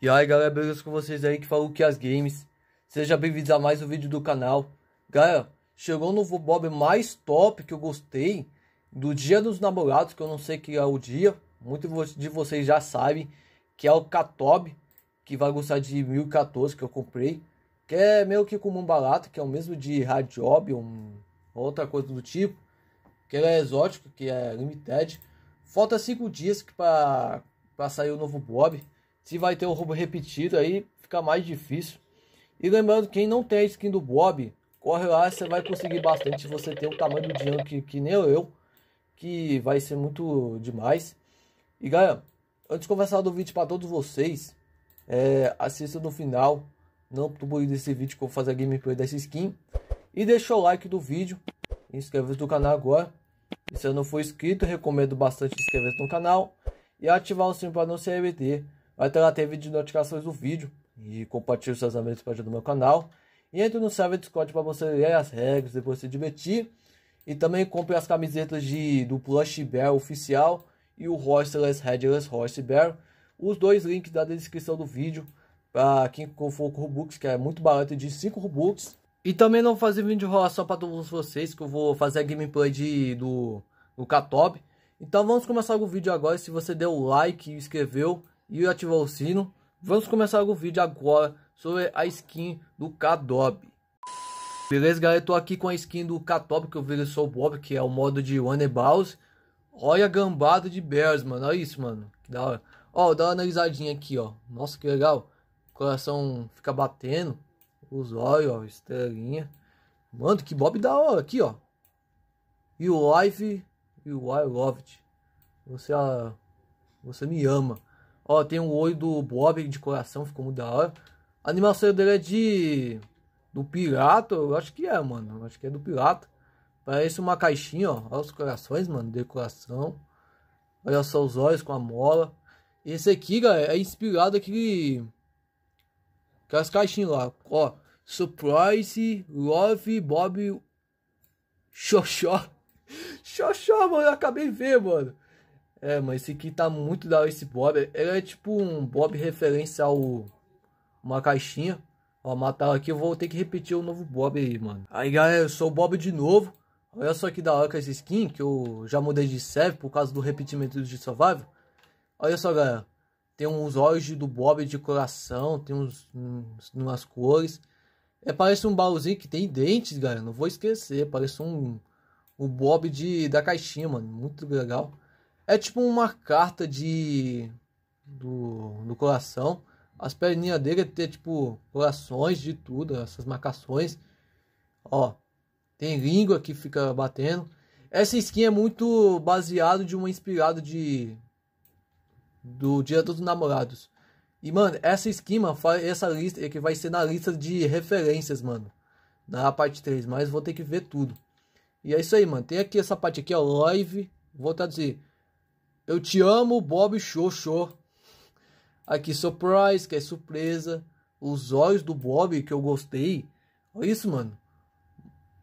E aí galera, beleza com vocês aí que falou que as games. Seja bem-vindos a mais um vídeo do canal. Galera, chegou um novo Bob mais top que eu gostei. Do dia dos namorados, que eu não sei que é o dia. Muitos de vocês já sabem. Que é o Catob, que vai gostar de 1014 que eu comprei. Que é meio que como um barato, que é o mesmo de Radiob, um, outra coisa do tipo. Que é exótico, que é limited. Falta 5 dias para sair o novo Bob. Se vai ter um roubo repetido, aí fica mais difícil. E lembrando, quem não tem a skin do Bob, corre lá, você vai conseguir bastante se você tem o tamanho do dinheiro que, que nem eu, que vai ser muito demais. E galera, antes de conversar do vídeo para todos vocês, é, assista no final, não tubuí desse vídeo que eu vou fazer a gameplay dessa skin. E deixa o like do vídeo, inscreva-se no canal agora. E se você não for inscrito, recomendo bastante inscrever-se no canal e ativar o sininho para não se arrepender Vai ter lá ter de notificações do vídeo e compartilhe seus amigos para ajudar o meu canal. E entre no server Discord para você ler as regras, depois se divertir. E também compre as camisetas de, do Plush Bear oficial e o Horseless Headless Horse Bear. Os dois links da descrição do vídeo para quem for com Robux, que é muito barato, de 5 Robux. E também não fazer vídeo rolar só para todos vocês, que eu vou fazer a gameplay de, do, do Katob. Então vamos começar o vídeo agora. Se você deu like e inscreveu, e ativar o sino, vamos começar o vídeo agora sobre a skin do Kadob. Beleza, galera? Eu tô aqui com a skin do Katob, que eu vi sou Bob, que é o modo de One Balls. Olha a gambada de Bears, mano. Olha isso, mano. Que da hora. Ó, dá uma analisadinha aqui, ó. Nossa, que legal. O coração fica batendo. Os olhos, ó. Estrelinha. Mano, que Bob da hora. Aqui, ó. e Life... live, o I love it. Você, ó, é você me ama. Ó, tem o olho do Bob de coração, ficou muito da hora. A animação dele é de. Do pirata, eu acho que é, mano. Eu acho que é do pirata. Parece uma caixinha, ó. Olha os corações, mano. Decoração. Olha só os olhos com a mola. Esse aqui, galera, é inspirado aquele. Aquelas caixinhas lá. Ó. Surprise, Love, Bob. Xoxó. Xoxó, mano. Eu acabei de ver, mano. É, mas esse aqui tá muito da hora, esse Bob. Ele é tipo um Bob referência ao... Uma caixinha. Ó, matar aqui, eu vou ter que repetir o novo Bob aí, mano. Aí, galera, eu sou o Bob de novo. Olha só que da hora com essa skin, que eu já mudei de serve por causa do repetimento de Survival. Olha só, galera. Tem uns olhos do Bob de coração, tem uns, uns umas cores. É, parece um baúzinho que tem dentes, galera. Não vou esquecer. Parece um, um Bob de, da caixinha, mano. Muito legal. É tipo uma carta de. do, do coração. As perninhas dele é tem tipo corações de tudo, essas marcações. Ó, tem língua que fica batendo. Essa skin é muito baseado de uma inspirada de do Dia dos Namorados. E mano, essa skin, mano, essa lista é que vai ser na lista de referências, mano, na parte 3, mas vou ter que ver tudo. E é isso aí, mano. Tem aqui essa parte aqui, ó, live, vou traduzir. Eu te amo, Bob Xoxô. Aqui, surprise, que é surpresa. Os olhos do Bob, que eu gostei. Olha isso, mano.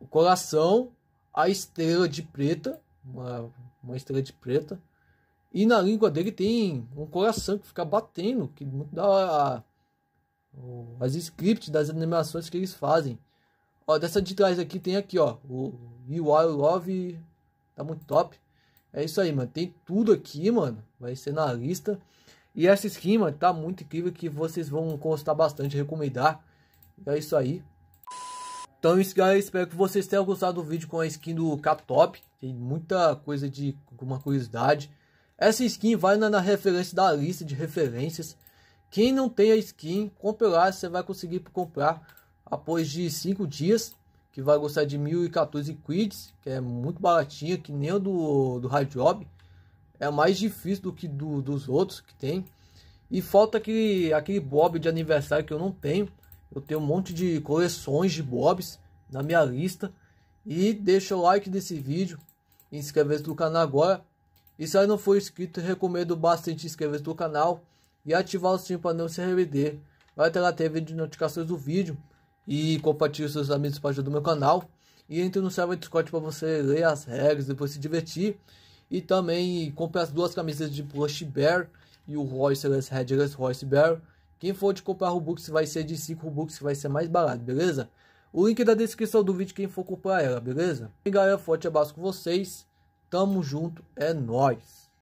O coração, a estrela de preta. Uma, uma estrela de preta. E na língua dele tem um coração que fica batendo, que muito dá as scripts das animações que eles fazem. Ó, dessa de trás aqui tem aqui, ó, o You Are Love, tá muito top. É isso aí, mano. Tem tudo aqui, mano. Vai ser na lista. E essa skin, mano, tá muito incrível que vocês vão gostar bastante, recomendar. É isso aí. Então isso, galera. Espero que vocês tenham gostado do vídeo com a skin do Captop. Tem muita coisa de... Uma curiosidade. Essa skin vai na, na referência da lista de referências. Quem não tem a skin, compre lá. Você vai conseguir comprar após de 5 dias que vai gostar de 1014 quids, que é muito baratinha, que nem o do, do Hard Job. É mais difícil do que do, dos outros que tem. E falta aquele, aquele bob de aniversário que eu não tenho. Eu tenho um monte de coleções de bobs na minha lista. E deixa o like desse vídeo, inscreva-se no canal agora. E se ainda não for inscrito, recomendo bastante inscrever-se no canal e ativar o sininho para não se arrepender. Vai ter lá ter de notificações do vídeo e compartilhe com seus amigos para ajudar o meu canal. E entre no server Discord para você ler as regras, depois se divertir. E também compre as duas camisas de Plush Bear e o Royce Les Headless Royce Bear. Quem for de comprar Robux vai ser de 5 Robux, que vai ser mais barato, beleza? O link da descrição do vídeo quem for comprar ela, beleza? E galera, forte abraço com vocês. Tamo junto, é nóis!